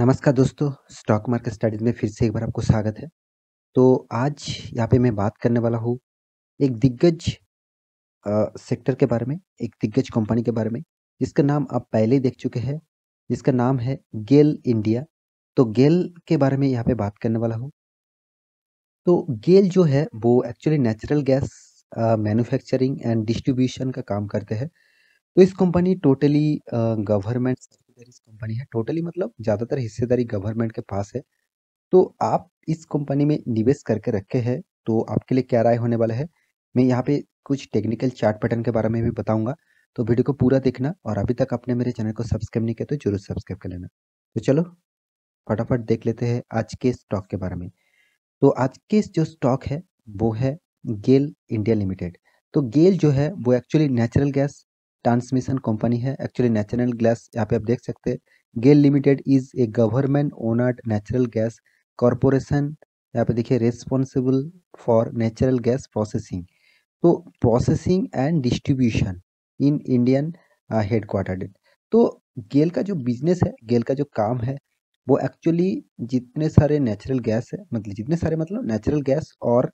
नमस्कार दोस्तों stock market studies में फिर से एक बार आपको स्वागत है तो आज यहाँ पे मैं बात करने वाला हूँ एक दिग्गज सेक्टर के बारे में एक दिग्गज कंपनी के बारे में जिसका नाम आप पहले ही देख चुके हैं जिसका नाम है गेल इंडिया तो गेल के बारे में यहाँ पे बात करने वाला हूँ तो गेल जो है वो actually natural gas manufacturing and distribution का काम करते हैं तो इस कंपनी टोटली गवर्नमेंट हिस्सेदारी कंपनी है टोटली मतलब ज़्यादातर हिस्सेदारी गवर्नमेंट के पास है तो आप इस कंपनी में निवेश करके रखे हैं तो आपके लिए क्या राय होने वाला है मैं यहाँ पे कुछ टेक्निकल चार्ट पैटर्न के बारे में भी बताऊंगा तो वीडियो को पूरा देखना और अभी तक आपने मेरे चैनल को सब्सक्राइब नहीं किया तो जरूर सब्सक्राइब कर लेना तो चलो फटाफट देख लेते हैं आज के स्टॉक के बारे में तो आज के जो स्टॉक है वो है गेल इंडिया लिमिटेड तो गेल जो है वो actually natural gas transmission company है एक्चुअली नेचुरल गैस यहाँ पे आप देख सकते हैं GAIL limited is a government owned natural gas corporation यहाँ पे देखिए responsible for natural gas processing तो processing and distribution in Indian headquartered तो गेल का जो बिजनेस है गेल का जो काम है वो एक्चुअली जितने सारे नेचुरल गैस है मतलब जितने सारे मतलब नेचुरल गैस और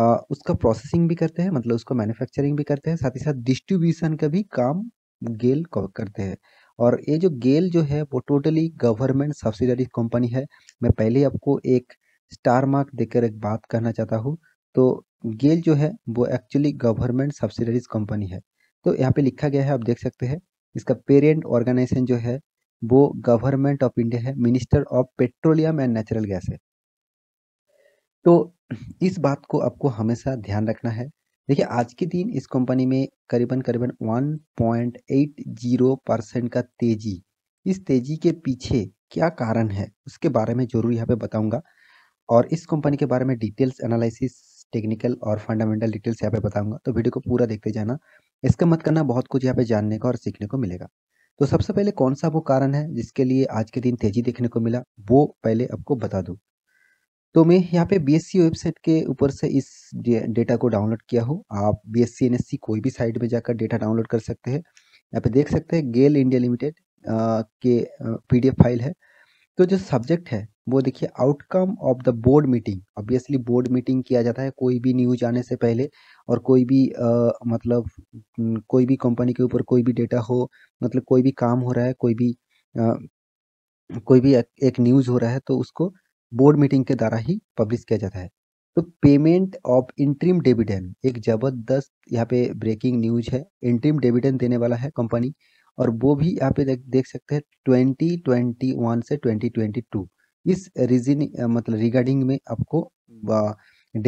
उसका प्रोसेसिंग भी करते हैं मतलब उसका मैन्युफैक्चरिंग भी करते हैं साथ ही साथ डिस्ट्रीब्यूशन का भी काम गेल करते हैं और ये जो गेल जो है वो टोटली गवर्नमेंट सब्सिडरी कंपनी है मैं पहले आपको एक स्टार मार्क देकर एक बात कहना चाहता हूँ तो गेल जो है वो एक्चुअली गवर्नमेंट सब्सिडरीज कंपनी है तो यहाँ पे लिखा गया है आप देख सकते हैं इसका पेरेंट ऑर्गेनाइजेशन जो है वो गवर्नमेंट ऑफ इंडिया है minister of petroleum and natural gas है तो इस बात को आपको हमेशा ध्यान रखना है देखिए आज के दिन इस कंपनी में करीबन करीबन 1.80 परसेंट का तेजी इस तेजी के पीछे क्या कारण है उसके बारे में जरूर यहाँ पे बताऊंगा और इस कंपनी के बारे में डिटेल्स एनालिसिस टेक्निकल और फंडामेंटल डिटेल्स यहाँ पे बताऊंगा तो वीडियो को पूरा देखते जाना इसका मत करना बहुत कुछ यहाँ पे जानने का और सीखने को मिलेगा तो सबसे पहले कौन सा वो कारण है जिसके लिए आज के दिन तेजी देखने को मिला वो पहले आपको बता दूँ तो मैं यहाँ पे बी वेबसाइट के ऊपर से इस डेटा को डाउनलोड किया हूँ आप बी एस सी कोई भी साइट पे जाकर डेटा डाउनलोड कर सकते हैं यहाँ पे देख सकते हैं गेल इंडिया लिमिटेड के पीडीएफ फाइल है तो जो सब्जेक्ट है वो देखिए outcome of the board meeting obviously board meeting किया जाता है कोई भी न्यूज आने से पहले और कोई भी आ, मतलब कोई भी कंपनी के ऊपर कोई भी डेटा हो मतलब कोई भी काम हो रहा है कोई भी आ, कोई भी एक न्यूज हो रहा है तो उसको बोर्ड मीटिंग के द्वारा ही पब्लिश किया जाता है तो पेमेंट ऑफ इंट्रीम डिविडेंड एक ज़बरदस्त यहाँ पे ब्रेकिंग न्यूज है इंट्रीम डिविडेंड देने वाला है कंपनी और वो भी यहाँ पे देख, देख सकते हैं ट्वेंटी ट्वेंटी वन से ट्वेंटी ट्वेंटी टू इस रीजन मतलब रिगार्डिंग में आपको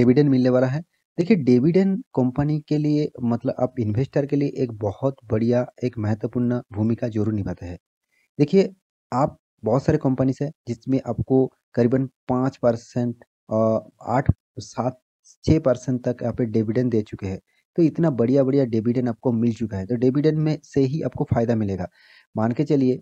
डिविडेंड मिलने वाला है देखिए डिविडेंड कंपनी के लिए मतलब आप इन्वेस्टर के लिए एक बहुत बढ़िया एक महत्वपूर्ण भूमिका जरूर निभाता है देखिए आप बहुत सारे कंपनीज है जिसमें आपको करीबन पाँच परसेंट आठ सात छः परसेंट तक यहाँ पे डिविडेंड दे चुके हैं तो इतना बढ़िया बढ़िया डिविडेंड आपको मिल चुका है तो डिविडेंड में से ही आपको फ़ायदा मिलेगा मान के चलिए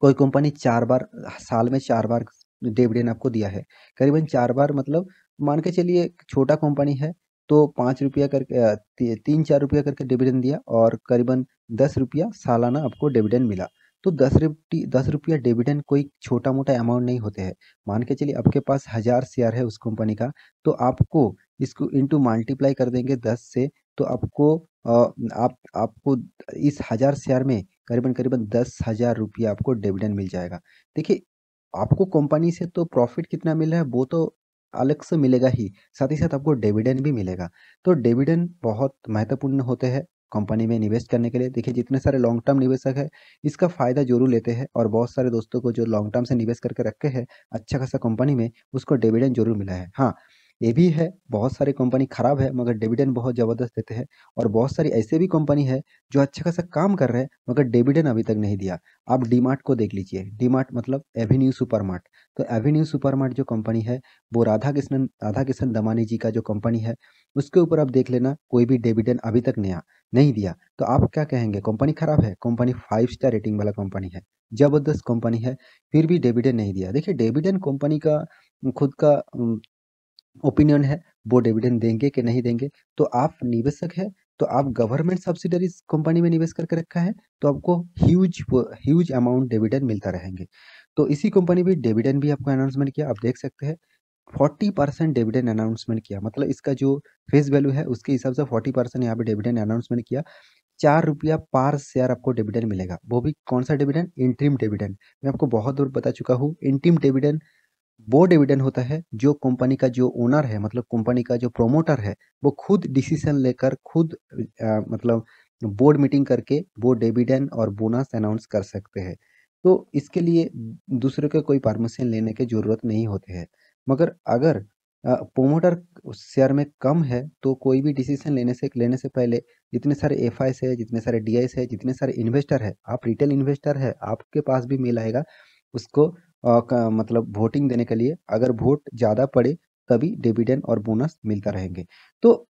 कोई कंपनी चार बार साल में चार बार डिविडेंड आपको दिया है करीबन चार बार मतलब मान के चलिए छोटा कंपनी है तो पाँच रुपया करके ती, तीन चार रुपया करके डिविडेंड दिया और करीबन दस रुपया सालाना आपको डिविडेंड मिला तो दस रुपी दस रुपया डिविडेंड कोई छोटा मोटा अमाउंट नहीं होते हैं मान के चलिए आपके पास हज़ार शेयर है उस कंपनी का तो आपको इसको इंटू मल्टीप्लाई कर देंगे दस से तो आपको आप आपको इस हज़ार शेयर में करीबन करीबन दस हज़ार रुपया आपको डिविडेंड मिल जाएगा देखिए आपको कंपनी से तो प्रॉफिट कितना मिल रहा है वो तो अलग से मिलेगा ही साथ ही साथ आपको डिविडेंड भी मिलेगा तो डिविडेंड बहुत महत्वपूर्ण होते हैं कंपनी में निवेश करने के लिए देखिए जितने सारे लॉन्ग टर्म निवेशक है इसका फ़ायदा जरूर लेते हैं और बहुत सारे दोस्तों को जो लॉन्ग टर्म से निवेश करके रखे हैं अच्छा खासा कंपनी में उसको डिविडेंड जरूर मिला है हाँ ये भी है बहुत सारी कंपनी खराब है मगर डिविडेंड बहुत ज़बरदस्त देते हैं और बहुत सारी ऐसे भी कंपनी है जो अच्छा खासा काम कर रहे हैं मगर डिविडेंड अभी तक नहीं दिया आप डीमार्ट को देख लीजिए डीमार्ट मतलब एवेन्यू सुपरमार्ट तो एवेन्यू सुपरमार्ट जो कंपनी है वो राधा कृष्णन राधा कृष्ण दमानी जी का जो कंपनी है उसके ऊपर आप देख लेना कोई भी डिविडेंड अभी तक नया नहीं दिया तो आप क्या कहेंगे कंपनी खराब है कंपनी फाइव स्टार रेटिंग वाला कंपनी है जबरदस्त कंपनी है फिर भी डेविडेंड नहीं दिया देखिए डेविडेंड कंपनी का खुद का ओपिनियन है वो डिविडेंड देंगे कि नहीं देंगे तो आप निवेशक है तो आप गवर्नमेंट सब्सिडरी कंपनी में निवेश करके रखा है तो आपको ह्यूज ह्यूज अमाउंट डिविडेंड मिलता रहेंगे तो इसी कंपनी भी डिविडेंड भी आपको अनाउंसमेंट किया आप देख सकते हैं फोर्टी परसेंट डिविडेंड अनाउंसमेंट किया मतलब इसका जो फेस वैल्यू है उसके हिसाब से फोर्टी परसेंट यहाँ पे डिविडेंड अनाउंसमेंट किया चार रुपया पर शेयर आपको डिविडेंड मिलेगा वो भी कौन सा डिविडेंड इंट्रीम डिविडेंड मैं आपको बहुत दूर बता चुका हूँ इंट्रीम डिविडेंड वो डिविडेंड होता है जो कंपनी का जो ओनर है मतलब कंपनी का जो प्रोमोटर है वो खुद डिसीजन लेकर खुद आ, मतलब बोर्ड मीटिंग करके वो डिविडेंड और बोनस अनाउंस कर सकते हैं तो इसके लिए दूसरे का कोई परमिशन लेने की ज़रूरत नहीं होती है मगर अगर प्रोमोटर शेयर में कम है तो कोई भी डिसीजन लेने से लेने से पहले जितने सारे एफ है जितने सारे डी है जितने सारे इन्वेस्टर है आप रिटेल इन्वेस्टर है आपके पास भी मेल आएगा उसको मतलब वोटिंग देने के लिए अगर वोट ज़्यादा पड़े तभी डिविडेंड और बोनस मिलता रहेंगे तो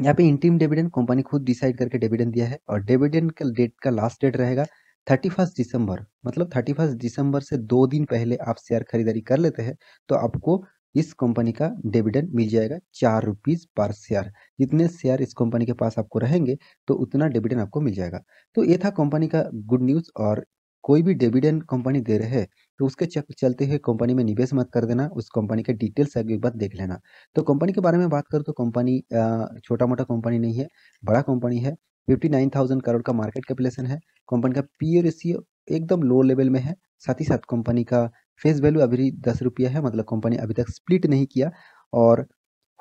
यहाँ पे इंटीम डिविडेंड कंपनी खुद डिसाइड करके डिविडेंड दिया है और डिविडेंड का डेट का लास्ट डेट रहेगा थर्टी फर्स्ट दिसंबर मतलब थर्टी फर्स्ट दिसंबर से दो दिन पहले आप शेयर खरीदारी कर लेते हैं तो आपको इस कंपनी का डिविडेंड मिल जाएगा चार रुपीज पर शेयर जितने शेयर इस कंपनी के पास आपको रहेंगे तो उतना डिविडेंड आपको मिल जाएगा तो ये था कंपनी का गुड न्यूज़ और कोई भी डिविडेंड कंपनी दे रहे हैं तो उसके चक चलते हुए कंपनी में निवेश मत कर देना उस कंपनी के डिटेल्स एक बार देख लेना तो कंपनी के बारे में बात करूँ तो कंपनी छोटा मोटा कंपनी नहीं है बड़ा कंपनी है फिफ्टी नाइन थाउजेंड करोड़ का मार्केट कैपिलेशन है कंपनी का पी रेशियो एकदम लो लेवल में है साथ ही साथ कंपनी का फेस वैल्यू अभी दस रुपया है मतलब कंपनी अभी तक स्प्लिट नहीं किया और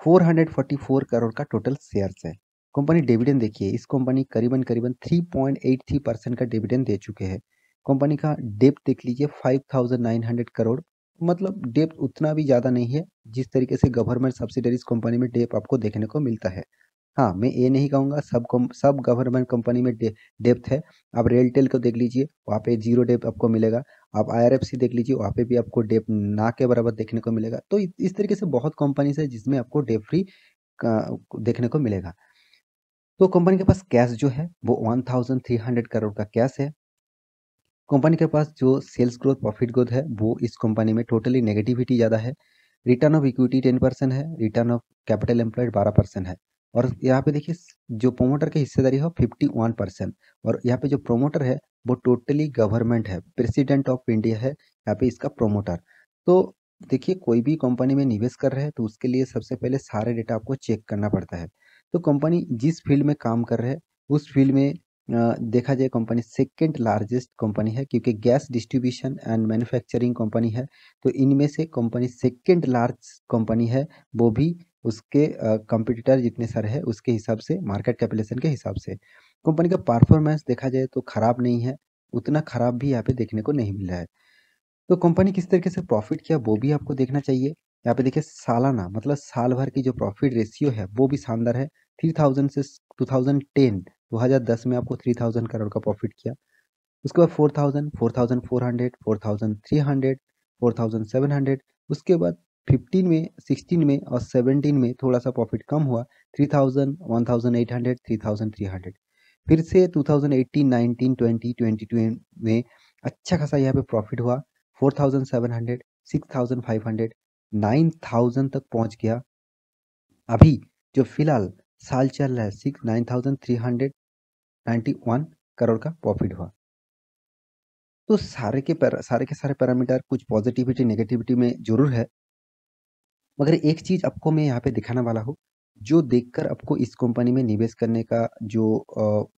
444 करोड़ का टोटल शेयर्स है कंपनी डिविडेंड देखिए इस कंपनी करीबन करीबन 3.83 परसेंट का डिविडेंड दे चुके हैं कंपनी का डेप्थ देख लीजिए 5,900 करोड़ मतलब डेप्थ उतना भी ज़्यादा नहीं है जिस तरीके से गवर्नमेंट सब्सिडरीज कंपनी में डेप आपको देखने को मिलता है हाँ मैं ये नहीं कहूँगा सब कम, सब गवर्नमेंट कंपनी में डे, डेप्थ है आप रेलटेल को देख लीजिए वहाँ पे जीरो डेप आपको मिलेगा आप आईआरएफसी देख लीजिए वहाँ पे भी आपको डेप ना के बराबर देखने को मिलेगा तो इस तरीके से बहुत कंपनीज है जिसमें आपको डेप फ्री देखने को मिलेगा तो कंपनी के पास कैश जो है वो 1300 करोड़ का कैश है कंपनी के पास जो सेल्स ग्रोथ प्रॉफिट ग्रोथ है वो इस कंपनी में टोटली नेगेटिविटी ज़्यादा है return of equity ten percent है रिटर्न ऑफ कैपिटल एम्प्लॉयड बारह परसेंट है और यहाँ पे देखिए जो प्रोमोटर की हिस्सेदारी है फिफ्टी वन परसेंट और यहाँ पे जो प्रोमोटर है वो टोटली गवर्नमेंट है प्रेसिडेंट ऑफ इंडिया है यहाँ पे इसका प्रोमोटर तो देखिए कोई भी कंपनी में निवेश कर रहे हैं तो उसके लिए सबसे पहले सारे डेटा आपको चेक करना पड़ता है तो कंपनी जिस फील्ड में काम कर रहे हैं उस फील्ड में देखा जाए कंपनी सेकेंड लार्जेस्ट कंपनी है क्योंकि gas distribution and manufacturing company है तो इनमें से कंपनी सेकेंड लार्ज कंपनी है वो भी उसके कंपटीटर जितने सारे हैं उसके हिसाब से मार्केट कैपिलेशन के हिसाब से कंपनी का परफॉर्मेंस देखा जाए तो ख़राब नहीं है उतना ख़राब भी यहाँ पे देखने को नहीं मिल रहा है तो कंपनी किस तरीके से प्रॉफिट किया वो भी आपको देखना चाहिए यहाँ पे देखिए सालाना मतलब साल भर की जो प्रॉफिट रेशियो है वो भी शानदार है थ्री थाउजेंड से टू थाउजेंड टेन 2010 में आपको 3000 करोड़ का प्रॉफिट किया उसके बाद 4000 4400 4300 4700 उसके बाद 15 में 16 में और 17 में थोड़ा सा प्रॉफिट कम हुआ 3000 1800 3300 फिर से 2018 19 20 22 में अच्छा खासा यहाँ पे प्रॉफिट हुआ 4700 6500 9000 तक पहुँच गया अभी जो फिलहाल साल चल रहा है six nine thousand three hundred 91 crore का प्रॉफिट हुआ तो सारे के पर, सारे के सारे पैरामीटर कुछ पॉजिटिविटी नेगेटिविटी में जरूर है मगर एक चीज़ आपको मैं यहाँ पे दिखाने वाला हूँ जो देखकर आपको इस कंपनी में निवेश करने का जो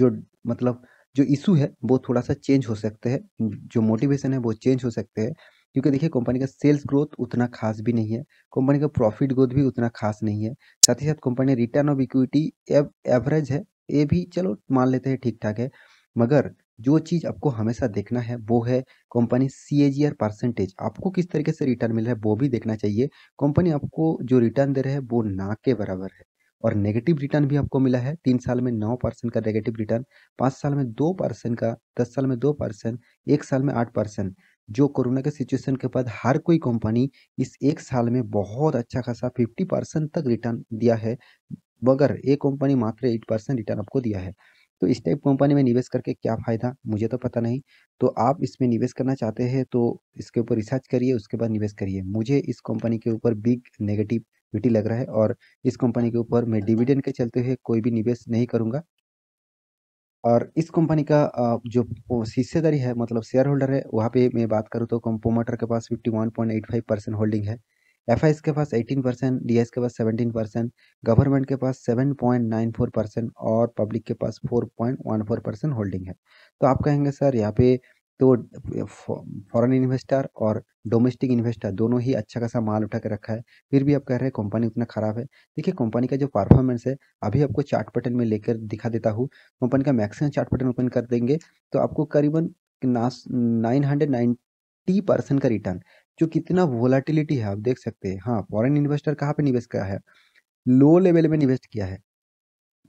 जो मतलब जो इशू है वो थोड़ा सा चेंज हो सकते हैं जो मोटिवेशन है वो चेंज हो सकते हैं क्योंकि देखिए कंपनी का सेल्स ग्रोथ उतना खास भी नहीं है कंपनी का प्रॉफिट ग्रोथ भी उतना खास नहीं है साथ ही साथ company return of equity average है ये भी चलो मान लेते हैं ठीक ठाक है मगर जो चीज़ आपको हमेशा देखना है वो है company C A G R percentage आपको किस तरीके से रिटर्न मिल रहा है वो भी देखना चाहिए कंपनी आपको जो रिटर्न दे रहा है वो ना के बराबर है और नेगेटिव रिटर्न भी आपको मिला है तीन साल में नौ परसेंट का नेगेटिव रिटर्न पाँच साल में दो परसेंट का दस साल में दो परसेंट एक साल में आठ परसेंट जो कोरोना के सिचुएशन के बाद हर कोई कंपनी इस एक साल में बहुत अच्छा खासा फिफ्टी परसेंट तक रिटर्न दिया है बगैर ये कंपनी मात्र एट परसेंट रिटर्न आपको दिया है तो इस टाइप कंपनी में निवेश करके क्या फ़ायदा मुझे तो पता नहीं तो आप इसमें निवेश करना चाहते हैं तो इसके ऊपर रिसर्च करिए उसके बाद निवेश करिए मुझे इस कंपनी के ऊपर बिग नेगेटिविटी लग रहा है और इस कंपनी के ऊपर मैं डिविडेंड के चलते हुए कोई भी निवेश नहीं करूँगा और इस कंपनी का जो हिस्सेदारी है मतलब शेयर होल्डर है वहाँ पे मैं बात करूँ तो कंपोमोटर के पास 51.85 परसेंट होल्डिंग है एफ के पास 18 परसेंट डी के पास 17 परसेंट गवर्नमेंट के पास 7.94 परसेंट और पब्लिक के पास 4.14 परसेंट होल्डिंग है तो आप कहेंगे सर यहाँ पे तो फॉरेन इन्वेस्टर और डोमेस्टिक इन्वेस्टर दोनों ही अच्छा खासा माल उठा के रखा है फिर भी आप कह रहे हैं कंपनी उतना ख़राब है देखिए कंपनी का जो परफॉर्मेंस है अभी आपको चार्ट पैटर्न में लेकर दिखा देता हूँ कंपनी का मैक्सिमम चार्ट पैटर्न ओपन कर देंगे तो आपको करीबन नाइन हंड्रेड नाइन्टी परसेंट का रिटर्न जो कितना वोलाटिलिटी है आप देख सकते हैं हाँ फॉरन इन्वेस्टर कहाँ पर निवेश किया है लो लेवल में निवेस्ट किया है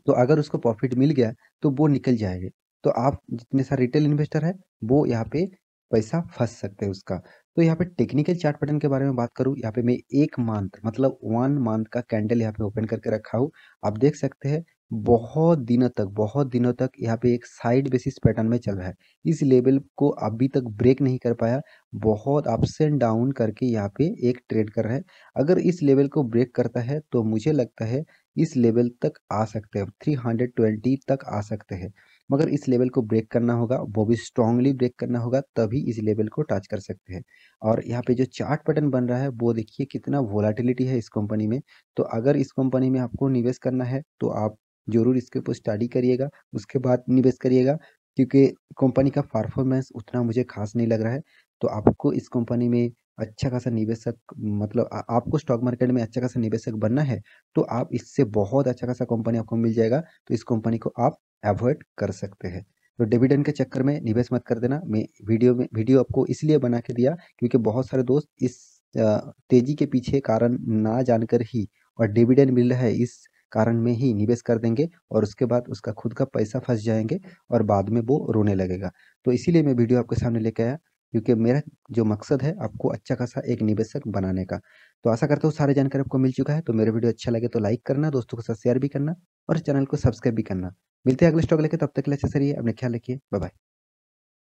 तो अगर उसको प्रॉफिट मिल गया तो वो निकल जाएंगे तो आप जितने सारे रिटेल इन्वेस्टर है वो यहाँ पे पैसा फंस सकते हैं उसका तो यहाँ पे टेक्निकल चार्ट पैटर्न के बारे में बात करूँ यहाँ पे मैं एक मंथ मतलब वन मंथ का कैंडल यहाँ पे ओपन करके रखा हूँ आप देख सकते हैं बहुत दिनों तक बहुत दिनों तक यहाँ पे एक साइड बेसिस पैटर्न में चल रहा है इस लेवल को अभी तक ब्रेक नहीं कर पाया बहुत अप्स एंड डाउन करके यहाँ पे एक ट्रेड कर रहा है अगर इस लेवल को ब्रेक करता है तो मुझे लगता है इस लेवल तक आ सकते हैं 320 तक आ सकते हैं मगर इस लेवल को ब्रेक करना होगा वो भी स्ट्रांगली ब्रेक करना होगा तभी इस लेवल को टच कर सकते हैं और यहाँ पे जो चार्ट पैटर्न बन रहा है वो देखिए कितना वोलाटिलिटी है इस कंपनी में तो अगर इस कंपनी में आपको निवेश करना है तो आप जरूर इसके ऊपर स्टडी करिएगा उसके बाद निवेश करिएगा क्योंकि कंपनी का परफॉर्मेंस उतना मुझे खास नहीं लग रहा है तो आपको इस कंपनी में अच्छा खासा निवेशक मतलब आ, आपको स्टॉक मार्केट में अच्छा खासा निवेशक बनना है तो आप इससे बहुत अच्छा खासा कंपनी आपको मिल जाएगा तो इस कंपनी को आप अवॉइड कर सकते हैं तो डिविडेंड के चक्कर में निवेश मत कर देना मैं वीडियो में वीडियो आपको इसलिए बना के दिया क्योंकि बहुत सारे दोस्त इस तेजी के पीछे कारण ना जानकर ही और डिविडेंड मिल रहा है इस कारण में ही निवेश कर देंगे और उसके बाद उसका खुद का पैसा फंस जाएंगे और बाद में वो रोने लगेगा तो इसीलिए मैं वीडियो आपके सामने लेके आया क्योंकि मेरा जो मकसद है आपको अच्छा खासा एक निवेशक बनाने का तो आशा करता हूँ सारी जानकारी आपको मिल चुका है तो मेरा वीडियो अच्छा लगे तो लाइक करना दोस्तों के साथ शेयर भी करना और चैनल को सब्सक्राइब भी करना मिलते हैं अगले स्टॉक लेके तब तक के लिए अच्छा सरिए अपने ख्याल रखिए बाय